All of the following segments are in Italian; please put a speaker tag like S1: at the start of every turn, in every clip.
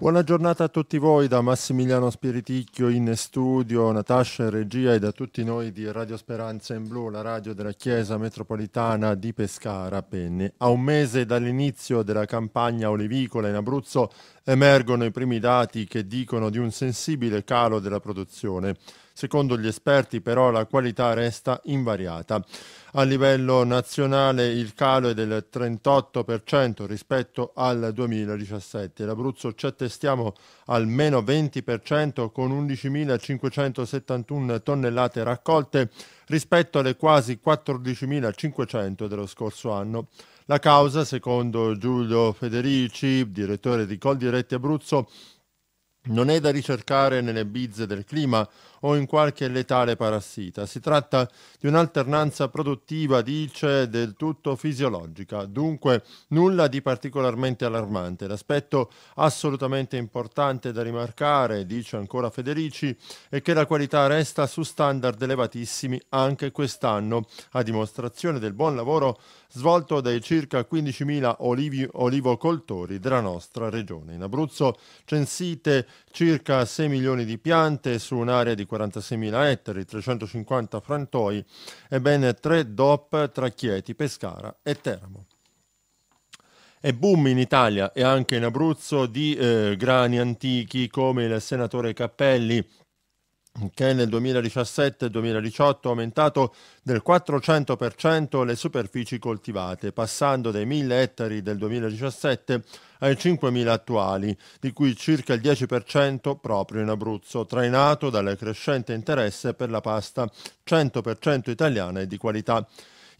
S1: Buona giornata a tutti voi da Massimiliano Spiriticchio in studio, Natascia in regia e da tutti noi di Radio Speranza in Blu, la radio della Chiesa Metropolitana di Pescara, Penne. A un mese dall'inizio della campagna olivicola in Abruzzo emergono i primi dati che dicono di un sensibile calo della produzione. Secondo gli esperti però la qualità resta invariata. A livello nazionale il calo è del 38% rispetto al 2017. L'Abruzzo ci attestiamo al meno 20% con 11.571 tonnellate raccolte rispetto alle quasi 14.500 dello scorso anno. La causa, secondo Giulio Federici, direttore di Coldiretti Abruzzo, non è da ricercare nelle bizze del clima o in qualche letale parassita. Si tratta di un'alternanza produttiva, dice, del tutto fisiologica. Dunque nulla di particolarmente allarmante. L'aspetto assolutamente importante da rimarcare, dice ancora Federici, è che la qualità resta su standard elevatissimi anche quest'anno, a dimostrazione del buon lavoro svolto dai circa 15.000 olivi, olivocoltori della nostra regione. In Abruzzo censite circa 6 milioni di piante su un'area di 46.000 ettari, 350 frantoi e ben 3 DOP tra Chieti, Pescara e Teramo e boom in Italia e anche in Abruzzo di eh, grani antichi come il senatore Cappelli che nel 2017-2018 ha aumentato del 400% le superfici coltivate, passando dai 1000 ettari del 2017 ai 5.000 attuali, di cui circa il 10% proprio in Abruzzo, trainato dal crescente interesse per la pasta 100% italiana e di qualità.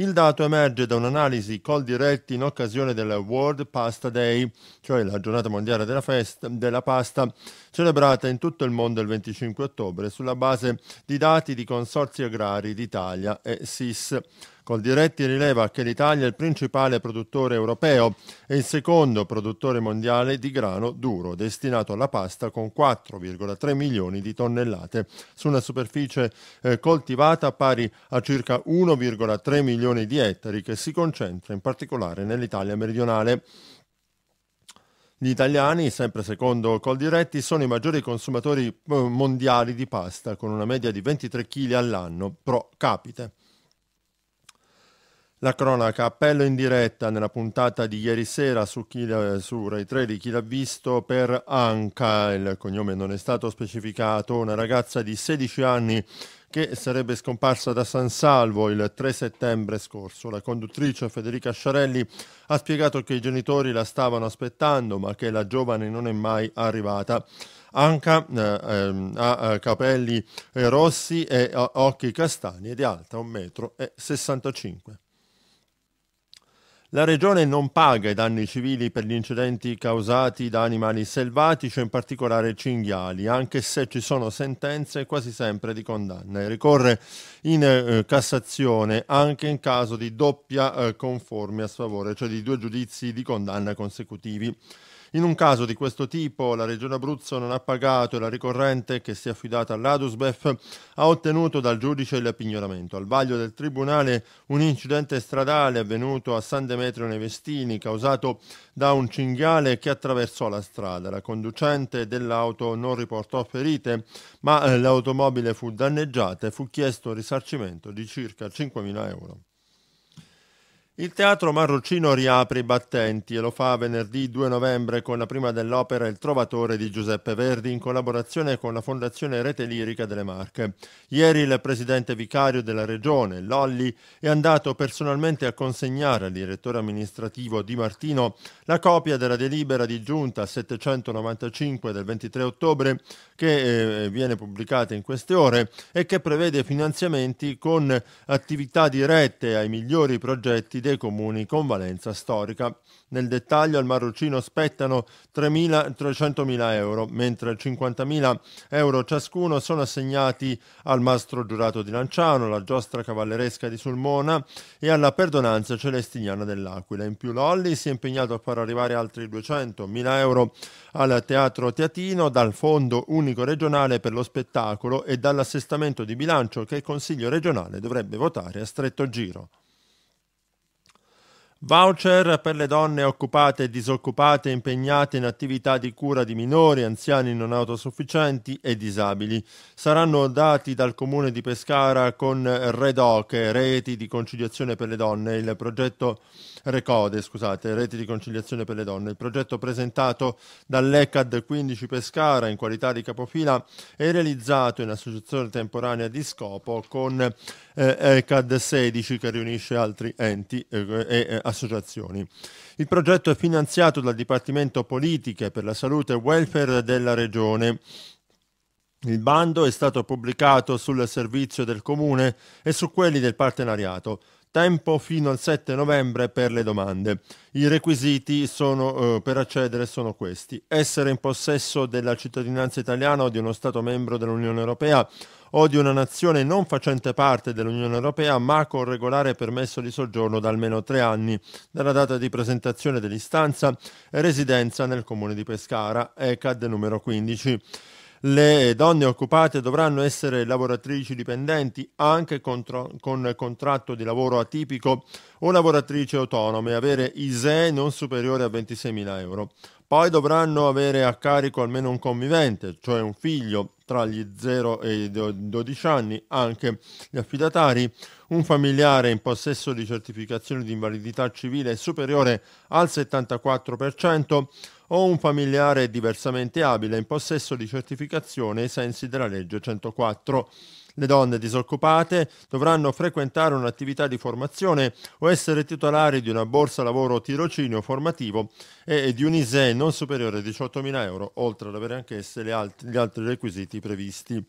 S1: Il dato emerge da un'analisi col diretti in occasione della World Pasta Day, cioè la giornata mondiale della, festa, della pasta, celebrata in tutto il mondo il 25 ottobre, sulla base di dati di consorzi agrari d'Italia e SIS. Coldiretti rileva che l'Italia è il principale produttore europeo e il secondo produttore mondiale di grano duro, destinato alla pasta con 4,3 milioni di tonnellate, su una superficie eh, coltivata pari a circa 1,3 milioni di ettari che si concentra in particolare nell'Italia meridionale. Gli italiani, sempre secondo Coldiretti, sono i maggiori consumatori eh, mondiali di pasta, con una media di 23 kg all'anno pro capite. La cronaca, appello in diretta nella puntata di ieri sera su, chi, su Rai 3 di chi l'ha visto per Anca, il cognome non è stato specificato, una ragazza di 16 anni che sarebbe scomparsa da San Salvo il 3 settembre scorso. La conduttrice Federica Sciarelli ha spiegato che i genitori la stavano aspettando ma che la giovane non è mai arrivata. Anca eh, ehm, ha eh, capelli eh, rossi e eh, occhi castani ed è alta 1,65 m. La regione non paga i danni civili per gli incidenti causati da animali selvatici, in particolare cinghiali, anche se ci sono sentenze quasi sempre di condanna. e Ricorre in eh, Cassazione anche in caso di doppia eh, conforme a sfavore, cioè di due giudizi di condanna consecutivi. In un caso di questo tipo la Regione Abruzzo non ha pagato e la ricorrente, che si è affidata all'Adusbef, ha ottenuto dal giudice il pignoramento. Al vaglio del Tribunale un incidente stradale avvenuto a San Demetrio nei Vestini, causato da un cinghiale che attraversò la strada. La conducente dell'auto non riportò ferite, ma eh, l'automobile fu danneggiata e fu chiesto risarcimento di circa 5.000 euro. Il teatro Marrocino riapre i battenti e lo fa venerdì 2 novembre con la prima dell'opera Il Trovatore di Giuseppe Verdi in collaborazione con la Fondazione Rete Lirica delle Marche. Ieri il presidente vicario della regione, Lolli, è andato personalmente a consegnare al direttore amministrativo Di Martino la copia della delibera di giunta 795 del 23 ottobre che eh, viene pubblicata in queste ore e che prevede finanziamenti con attività dirette ai migliori progetti dei comuni con valenza storica. Nel dettaglio al Marrucino spettano 3.300.000 euro, mentre 50.000 euro ciascuno sono assegnati al mastro giurato di Lanciano, alla giostra cavalleresca di Sulmona e alla perdonanza celestiniana dell'Aquila. In più Lolli si è impegnato a far arrivare altri 200.000 euro al Teatro Teatino dal Fondo Unico Regionale per lo Spettacolo e dall'assestamento di bilancio che il Consiglio regionale dovrebbe votare a stretto giro. Voucher per le donne occupate e disoccupate impegnate in attività di cura di minori, anziani non autosufficienti e disabili. Saranno dati dal comune di Pescara con Redoche, reti di conciliazione per le donne, il progetto Recode, scusate, reti di conciliazione per le donne. Il progetto presentato dall'ECAD 15 Pescara in qualità di capofila e realizzato in associazione temporanea di scopo con eh, ECAD 16 che riunisce altri enti eh, eh, associazioni. Il progetto è finanziato dal Dipartimento Politiche per la Salute e Welfare della Regione. Il bando è stato pubblicato sul servizio del Comune e su quelli del partenariato. Tempo fino al 7 novembre per le domande. I requisiti sono, eh, per accedere sono questi. Essere in possesso della cittadinanza italiana o di uno Stato membro dell'Unione Europea o di una nazione non facente parte dell'Unione Europea ma con regolare permesso di soggiorno da almeno tre anni dalla data di presentazione dell'istanza e residenza nel comune di Pescara, ECAD numero 15 le donne occupate dovranno essere lavoratrici dipendenti anche contro, con contratto di lavoro atipico o lavoratrici autonome, avere ISE non superiore a 26.000 euro. Poi dovranno avere a carico almeno un convivente, cioè un figlio tra gli 0 e i 12 anni, anche gli affidatari, un familiare in possesso di certificazione di invalidità civile superiore al 74%, o un familiare diversamente abile in possesso di certificazione ai sensi della legge 104. Le donne disoccupate dovranno frequentare un'attività di formazione o essere titolari di una borsa lavoro tirocinio formativo e di un ISE non superiore a 18.000 euro, oltre ad avere anch'esse gli altri requisiti previsti.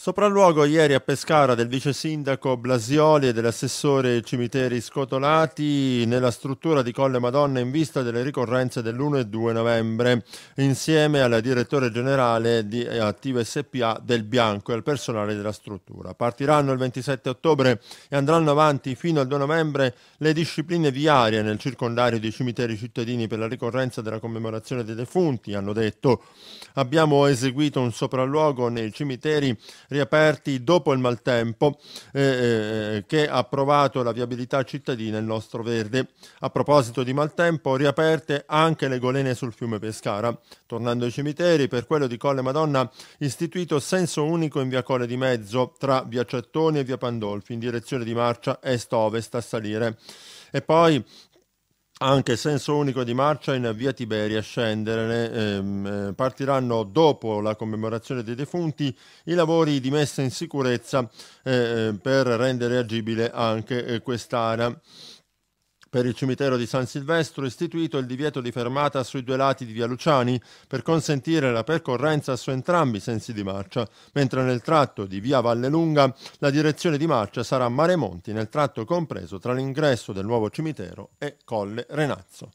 S1: Sopralluogo ieri a Pescara del vice sindaco Blasioli e dell'assessore Cimiteri Scotolati nella struttura di Colle Madonna in vista delle ricorrenze dell'1 e 2 novembre, insieme al direttore generale di eh, Attiva SPA del Bianco e al personale della struttura. Partiranno il 27 ottobre e andranno avanti fino al 2 novembre le discipline viarie nel circondario dei cimiteri cittadini per la ricorrenza della commemorazione dei defunti, hanno detto. Abbiamo eseguito un sopralluogo nei cimiteri riaperti dopo il maltempo eh, eh, che ha provato la viabilità cittadina e il nostro verde. A proposito di maltempo, riaperte anche le golene sul fiume Pescara. Tornando ai cimiteri, per quello di Colle Madonna istituito senso unico in via Colle di Mezzo tra via Cettoni e via Pandolfi in direzione di marcia est-ovest a salire. E poi anche senso unico di marcia in via Tiberia scendere. Ehm, eh, partiranno dopo la commemorazione dei defunti i lavori di messa in sicurezza eh, eh per rendere agibile anche eh, quest'area. Per il cimitero di San Silvestro è istituito il divieto di fermata sui due lati di via Luciani per consentire la percorrenza su entrambi i sensi di marcia, mentre nel tratto di via Vallelunga la direzione di marcia sarà Maremonti nel tratto compreso tra l'ingresso del nuovo cimitero e Colle Renazzo.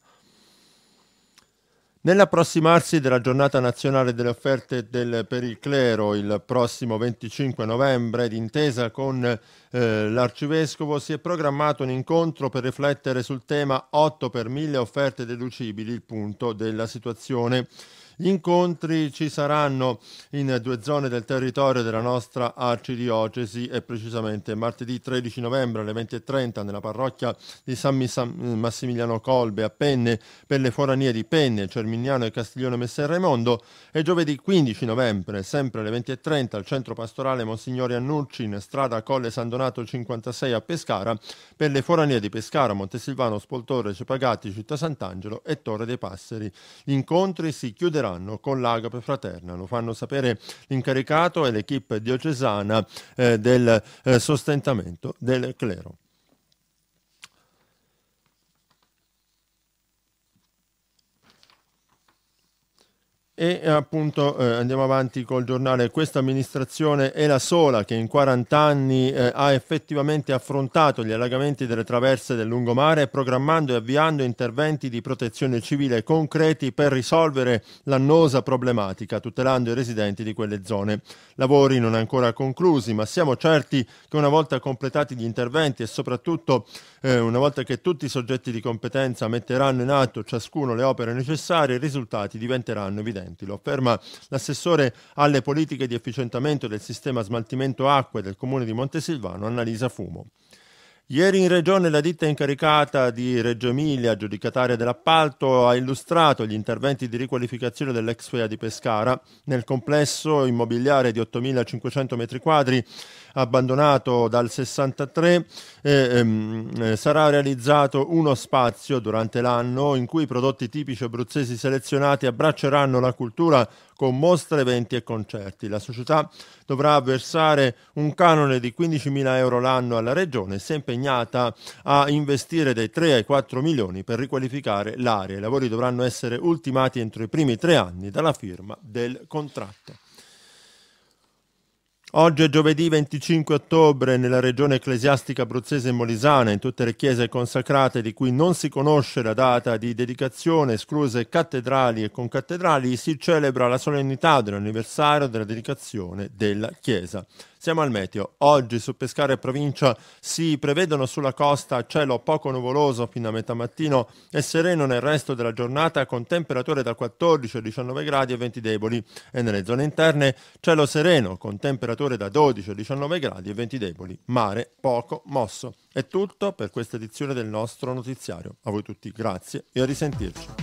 S1: Nell'approssimarsi della giornata nazionale delle offerte del, per il clero il prossimo 25 novembre, d'intesa con eh, l'arcivescovo, si è programmato un incontro per riflettere sul tema 8 per 1000 offerte deducibili, il punto della situazione. Gli incontri ci saranno in due zone del territorio della nostra arcidiocesi e precisamente martedì 13 novembre alle 20.30 nella parrocchia di San Massimiliano Colbe a Penne per le foranie di Penne, Cermignano e Castiglione Messer Raimondo e giovedì 15 novembre sempre alle 20.30 al centro pastorale Monsignore Annucci in strada Colle San Donato 56 a Pescara per le foranie di Pescara, Montesilvano, Spoltore, Cepagatti, Città Sant'Angelo e Torre dei Passeri. Gli incontri si chiuderanno quest'anno con l'Agape Fraterna. Lo fanno sapere l'incaricato e l'equipe diocesana eh, del eh, sostentamento del clero. E eh, appunto eh, andiamo avanti col giornale. Questa amministrazione è la sola che in 40 anni eh, ha effettivamente affrontato gli allagamenti delle traverse del lungomare, programmando e avviando interventi di protezione civile concreti per risolvere l'annosa problematica, tutelando i residenti di quelle zone. Lavori non ancora conclusi, ma siamo certi che una volta completati gli interventi e soprattutto eh, una volta che tutti i soggetti di competenza metteranno in atto ciascuno le opere necessarie, i risultati diventeranno evidenti presenti. Lo afferma l'assessore alle politiche di efficientamento del sistema smaltimento acque del comune di Montesilvano, Annalisa Fumo. Ieri in Regione la ditta incaricata di Reggio Emilia, giudicataria dell'appalto, ha illustrato gli interventi di riqualificazione dell'ex FEA di Pescara nel complesso immobiliare di 8.500 metri quadri abbandonato dal 63, eh, ehm, eh, sarà realizzato uno spazio durante l'anno in cui i prodotti tipici abruzzesi selezionati abbracceranno la cultura con mostre, eventi e concerti. La società dovrà versare un canone di 15.000 euro l'anno alla regione e si è impegnata a investire dai 3 ai 4 milioni per riqualificare l'area. I lavori dovranno essere ultimati entro i primi tre anni dalla firma del contratto. Oggi è giovedì 25 ottobre nella regione ecclesiastica abruzzese e molisana, in tutte le chiese consacrate di cui non si conosce la data di dedicazione, escluse cattedrali e concattedrali, si celebra la solennità dell'anniversario della dedicazione della chiesa. Siamo al meteo. Oggi su Pescare e provincia si prevedono sulla costa cielo poco nuvoloso fino a metà mattino e sereno nel resto della giornata con temperature da 14 a 19 gradi e venti deboli e nelle zone interne cielo sereno con temperature da 12 a 19 gradi e venti deboli. Mare poco mosso. È tutto per questa edizione del nostro notiziario. A voi tutti grazie e a risentirci.